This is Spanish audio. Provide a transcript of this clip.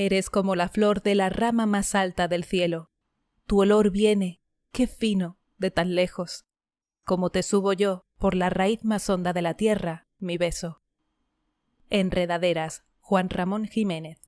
Eres como la flor de la rama más alta del cielo. Tu olor viene, qué fino, de tan lejos. Como te subo yo, por la raíz más honda de la tierra, mi beso. Enredaderas, Juan Ramón Jiménez.